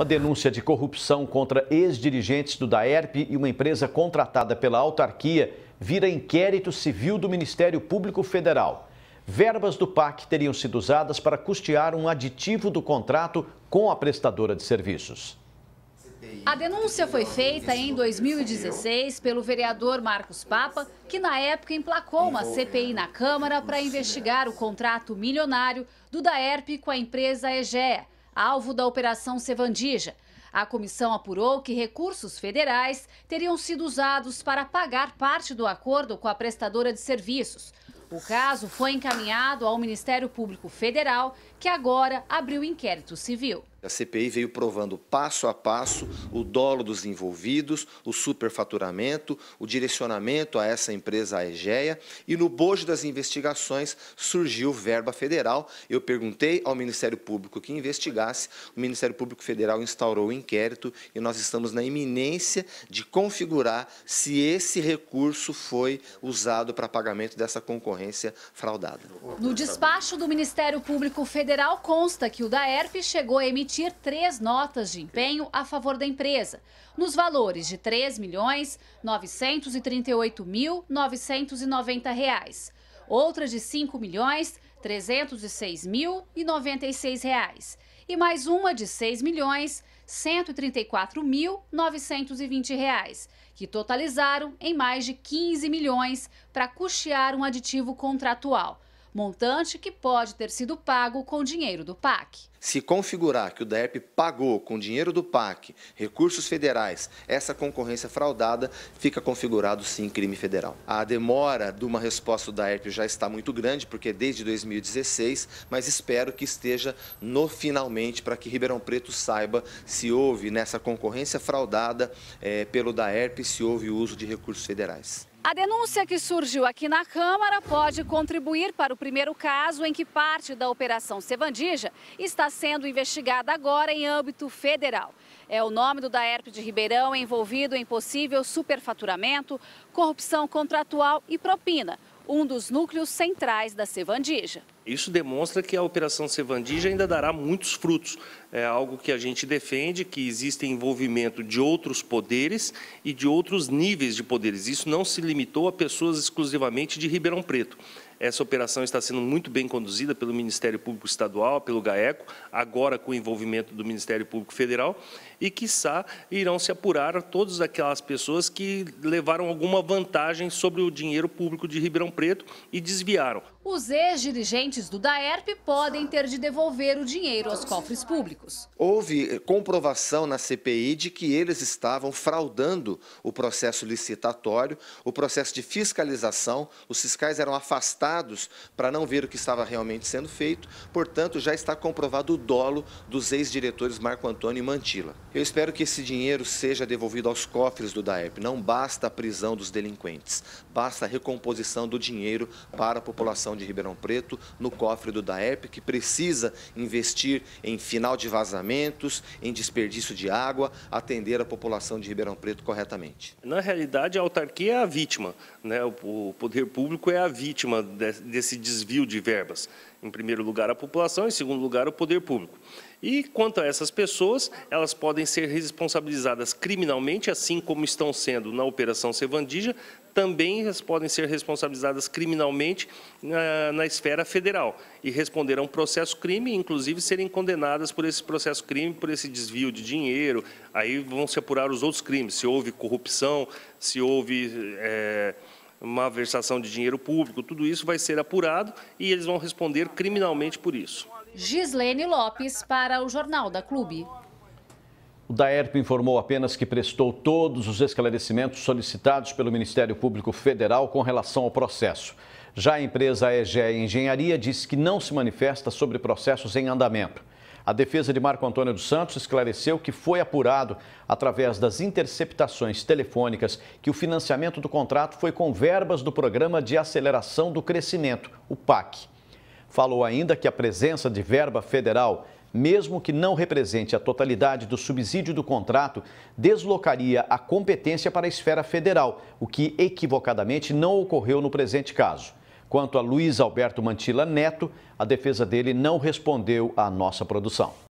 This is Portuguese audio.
Uma denúncia de corrupção contra ex-dirigentes do DAERP e uma empresa contratada pela autarquia vira inquérito civil do Ministério Público Federal. Verbas do PAC teriam sido usadas para custear um aditivo do contrato com a prestadora de serviços. A denúncia foi feita em 2016 pelo vereador Marcos Papa, que na época emplacou uma CPI na Câmara para investigar o contrato milionário do DAERP com a empresa EGEA, alvo da Operação Sevandija. A comissão apurou que recursos federais teriam sido usados para pagar parte do acordo com a prestadora de serviços. O caso foi encaminhado ao Ministério Público Federal, que agora abriu inquérito civil. A CPI veio provando passo a passo o dolo dos envolvidos, o superfaturamento, o direcionamento a essa empresa a e no bojo das investigações surgiu verba federal. Eu perguntei ao Ministério Público que investigasse, o Ministério Público Federal instaurou o um inquérito e nós estamos na iminência de configurar se esse recurso foi usado para pagamento dessa concorrência fraudada. No despacho do Ministério Público Federal consta que o DAERP chegou a emitir emitir três notas de empenho a favor da empresa, nos valores de R$ 3.938.990, outra de R$ 5.306.096 e mais uma de R$ 6.134.920, que totalizaram em mais de 15 milhões para custear um aditivo contratual montante que pode ter sido pago com dinheiro do PAC. Se configurar que o DERP pagou com dinheiro do PAC, recursos federais, essa concorrência fraudada, fica configurado sim crime federal. A demora de uma resposta do DERP já está muito grande, porque é desde 2016, mas espero que esteja no finalmente para que Ribeirão Preto saiba se houve nessa concorrência fraudada é, pelo DAERP, se houve o uso de recursos federais. A denúncia que surgiu aqui na Câmara pode contribuir para o primeiro caso em que parte da Operação Sevandija está sendo investigada agora em âmbito federal. É o nome do Daerp de Ribeirão envolvido em possível superfaturamento, corrupção contratual e propina, um dos núcleos centrais da Sevandija. Isso demonstra que a Operação Sevandija ainda dará muitos frutos, é algo que a gente defende, que existe envolvimento de outros poderes e de outros níveis de poderes. Isso não se limitou a pessoas exclusivamente de Ribeirão Preto. Essa operação está sendo muito bem conduzida pelo Ministério Público Estadual, pelo GAECO, agora com o envolvimento do Ministério Público Federal, e, quiçá, irão se apurar todas aquelas pessoas que levaram alguma vantagem sobre o dinheiro público de Ribeirão Preto e desviaram. Os ex-dirigentes do DAERP podem ter de devolver o dinheiro aos cofres públicos. Houve eh, comprovação na CPI de que eles estavam fraudando o processo licitatório, o processo de fiscalização, os fiscais eram afastados para não ver o que estava realmente sendo feito, portanto, já está comprovado o dolo dos ex-diretores Marco Antônio e Mantila. Eu espero que esse dinheiro seja devolvido aos cofres do DAEP. Não basta a prisão dos delinquentes, basta a recomposição do dinheiro para a população de Ribeirão Preto no cofre do DAEP, que precisa investir em final de vazamentos, em desperdício de água, atender a população de Ribeirão Preto corretamente. Na realidade, a autarquia é a vítima, né? o poder público é a vítima desse desvio de verbas. Em primeiro lugar, a população, em segundo lugar, o poder público. E quanto a essas pessoas, elas podem ser responsabilizadas criminalmente, assim como estão sendo na Operação Sevandija, também podem ser responsabilizadas criminalmente na, ah, na esfera federal e responder a um processo crime, inclusive serem condenadas por esse processo crime, por esse desvio de dinheiro. Aí vão se apurar os outros crimes, se houve corrupção, se houve é, eh, malversação de dinheiro público, tudo isso vai ser apurado e eles vão responder criminalmente por isso. Gislene Lopes para o Jornal da Clube. O DAERP informou apenas que prestou todos os esclarecimentos solicitados pelo Ministério Público Federal com relação ao processo. Já a empresa EGE Engenharia disse que não se manifesta sobre processos em andamento. A defesa de Marco Antônio dos Santos esclareceu que foi apurado, através das interceptações telefônicas, que o financiamento do contrato foi com verbas do Programa de Aceleração do Crescimento, o PAC. Falou ainda que a presença de verba federal mesmo que não represente a totalidade do subsídio do contrato, deslocaria a competência para a esfera federal, o que equivocadamente não ocorreu no presente caso. Quanto a Luiz Alberto Mantila Neto, a defesa dele não respondeu à nossa produção.